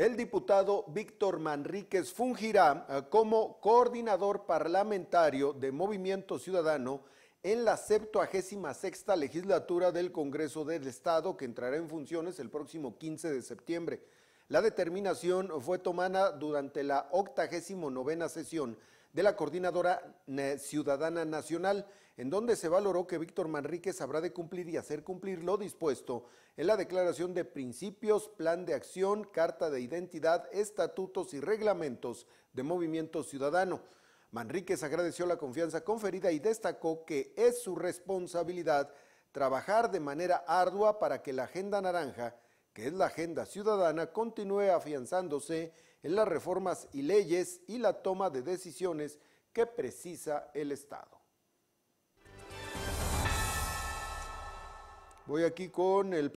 el diputado Víctor Manríquez fungirá eh, como coordinador parlamentario de Movimiento Ciudadano en la 76 legislatura del Congreso del Estado, que entrará en funciones el próximo 15 de septiembre. La determinación fue tomada durante la novena sesión de la Coordinadora Ciudadana Nacional, en donde se valoró que Víctor Manríquez habrá de cumplir y hacer cumplir lo dispuesto en la Declaración de Principios, Plan de Acción, Carta de Identidad, Estatutos y Reglamentos de Movimiento Ciudadano. Manríquez agradeció la confianza conferida y destacó que es su responsabilidad trabajar de manera ardua para que la Agenda Naranja que es la agenda ciudadana, continúe afianzándose en las reformas y leyes y la toma de decisiones que precisa el Estado. Voy aquí con el